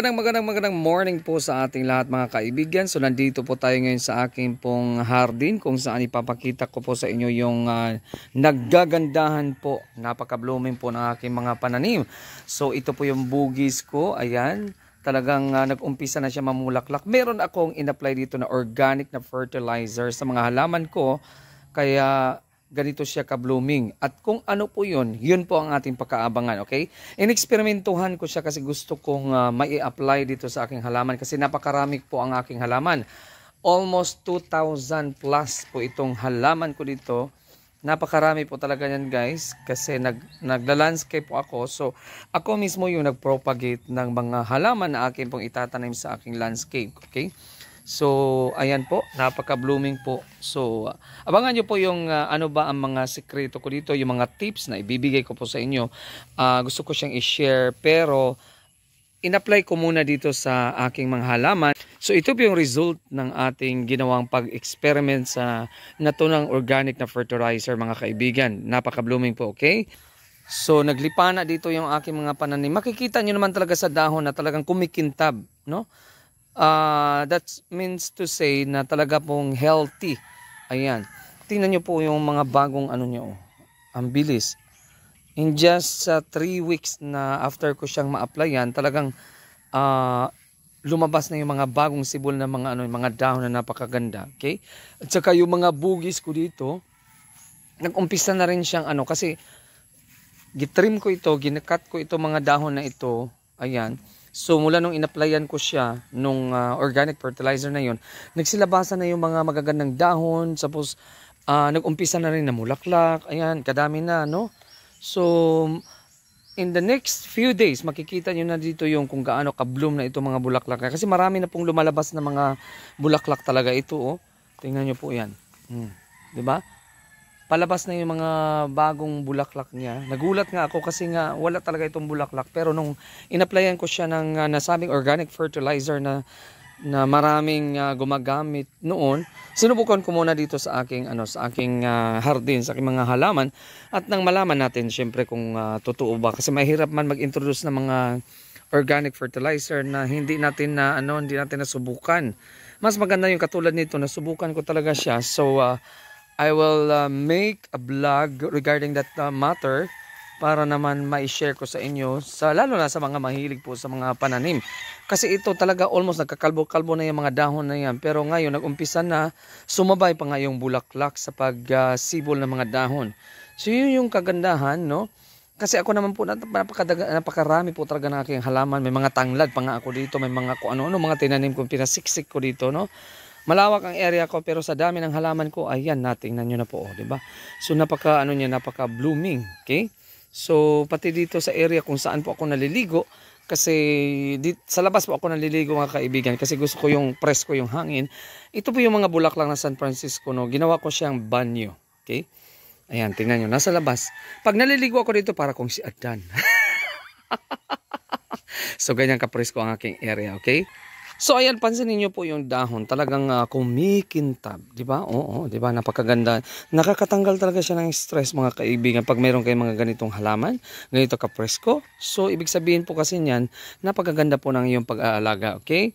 Magandang magandang magandang morning po sa ating lahat mga kaibigan. So nandito po tayo ngayon sa aking pong hardin kung saan ipapakita ko po sa inyo yung uh, naggagandahan po. Napaka-blooming po ng aking mga pananim. So ito po yung bugis ko. Ayan talagang uh, nag-umpisa na siya mamulaklak. Meron akong in-apply dito na organic na fertilizer sa mga halaman ko. Kaya ganito siya ka-blooming. At kung ano po yun, yun po ang ating pakaabangan, okay? Ineksperimentuhan ko siya kasi gusto kong uh, mai-apply dito sa aking halaman kasi napakarami po ang aking halaman. Almost 2,000 plus po itong halaman ko dito. Napakarami po talaga yan guys kasi nag, nagla-landscape po ako. So ako mismo yung nagpropagate ng mga halaman na akin pong itatanim sa aking landscape, okay? So, ayan po, napaka-blooming po. So, abangan nyo po yung uh, ano ba ang mga sekreto ko dito, yung mga tips na ibibigay ko po sa inyo. Uh, gusto ko siyang i-share pero in-apply ko muna dito sa aking mga halaman. So, ito po yung result ng ating ginawang pag-experiment sa natunang organic na fertilizer mga kaibigan. Napaka-blooming po, okay? So, naglipa na dito yung aking mga pananim. Makikita nyo naman talaga sa dahon na talagang kumikintab, no? Uh, that means to say na talaga pong healthy. Ayan. Tingnan nyo po yung mga bagong ano nyo. Ang bilis. In just 3 uh, ah, weeks na after ko siyang ma-applyan, talagang uh, lumabas na yung mga bagong sibol na mga ano, mga dahon na napakaganda, okay? At saka yung mga bugis ko dito, nag-umpisa na rin siyang ano kasi gitrim ko ito, ginakat ko ito mga dahon na ito, ayan. So mula nung inapplyan ko siya nung uh, organic fertilizer na yon, nagsilabasan na yung mga magagandang dahon, tapos uh, nag-umpisa na rin na mulaklak. Ayan, kadami na, no? So in the next few days, makikita niyo na dito yung kung gaano ka-bloom na itong mga bulaklak. Kasi marami na pong lumalabas na mga bulaklak talaga ito, oh. Tingnan niyo po yan. Hmm. ba? palabas na yung mga bagong bulaklak niya. Nagulat nga ako kasi nga wala talaga itong bulaklak. Pero nung inapplyan ko siya ng uh, nasabing organic fertilizer na na maraming uh, gumagamit noon, sinubukan ko muna dito sa aking ano sa aking uh, hardin, sa aking mga halaman at nang malaman natin syempre kung uh, totoo ba kasi mahirap man mag-introduce ng mga organic fertilizer na hindi natin na ano hindi natin nasubukan. Mas maganda yung katulad nito, nasubukan ko talaga siya. So uh, I will uh, make a vlog regarding that uh, matter para naman ma-share ko sa inyo sa lalo na sa mga mahilig po sa mga pananim. Kasi ito talaga almost nagkakalbo-kalbo na yung mga dahon na yan. Pero ngayon nagumpisa na sumabay pa nga yung bulaklak sa pagsibol uh, ng mga dahon. So yun yung kagandahan, no? Kasi ako naman po, napakadaga, napakarami po talaga ng aking halaman. May mga tanglad pa nga ako dito. May mga ano-ano, mga tinanim ko, pinasiksik ko dito, no? Malawak ang area ko pero sa dami ng halaman ko, ayan, natingnan nyo na po, oh, 'di ba? So napaka ano niya, napaka blooming, okay? So pati dito sa area kung saan po ako naliligo kasi dit, sa labas po ako naliligo mga kaibigan kasi gusto ko yung presko yung hangin. Ito po yung mga bulaklak na San Francisco no. Ginawa ko siyang banyo, okay? Ayan, tingnan nyo, nasa labas. Pag naliligo ako dito, para kong si Adan. so, ganyan ka-press kapresko ang aking area, okay? So ayan pansinin niyo po yung dahon, talagang uh, kumikintab, 'di ba? Oo, 'di ba? Napakaganda. Nakakatanggal talaga siya ng stress mga kaibigan pag meron kayong mga ganitong halaman, ganito ka presko. So ibig sabihin po kasi niyan, napakaganda po ng iyong pag-aalaga, okay?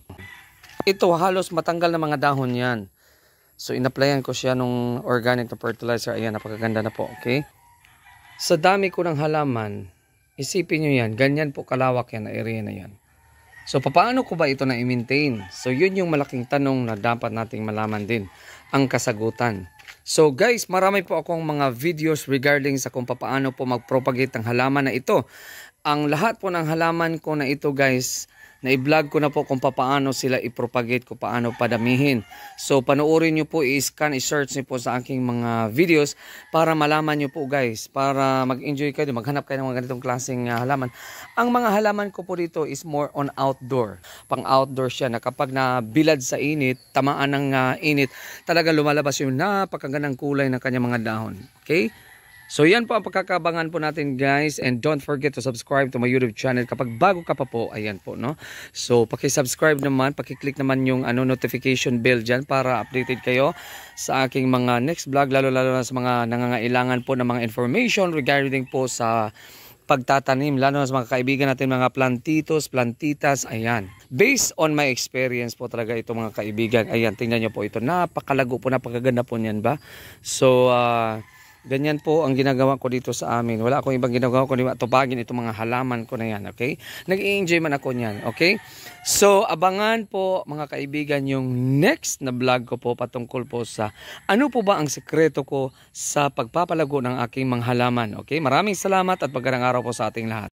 Ito halos matanggal na mga dahon 'yan. So inaplayan ko siya nung organic fertilizer. Ayan, napakaganda na po, okay? Sa dami ko ng halaman, isipin niyo 'yan, ganyan po kalawak 'yan, area na 'yan. So, paano ko ba ito na i-maintain? So, yun yung malaking tanong na dapat nating malaman din, ang kasagutan. So, guys, marami po akong mga videos regarding sa kung paano po magpropagate propagate ang halaman na ito. Ang lahat po ng halaman ko na ito, guys, na i-vlog ko na po kung paano sila i-propagate, kung paano padamihin. So panoorin nyo po, i-scan, i-search nyo po sa aking mga videos para malaman nyo po guys, para mag-enjoy kayo, maghanap kayo ng mga ganitong klaseng uh, halaman. Ang mga halaman ko po dito is more on outdoor. Pang outdoor siya na kapag nabilad sa init, tamaan ng uh, init, talaga lumalabas yung napakagandang kulay ng kanyang mga dahon. Okay? So yan po ang pagkakabangan po natin guys and don't forget to subscribe to my YouTube channel kapag bago ka pa po ayan po no. So paki-subscribe naman, paki-click naman yung ano notification bell diyan para updated kayo sa aking mga next vlog lalo-lalo na sa mga nangangailangan po ng mga information regarding po sa pagtatanim lalo na sa mga kaibigan natin mga plantitos, plantitas, ayan. Based on my experience po talaga ito mga kaibigan. Ayan, tingnan niyo po ito. Napakalago po, napakaganda po niyan ba? So uh, Ganyan po ang ginagawa ko dito sa amin. Wala akong ibang ginagawa kundi tupagin itong mga halaman ko na yan, okay? Nag-i-enjoy man ako niyan, okay? So, abangan po mga kaibigan yung next na vlog ko po patungkol po sa ano po ba ang sekreto ko sa pagpapalago ng aking mga halaman, okay? Maraming salamat at magandang araw po sa ating lahat.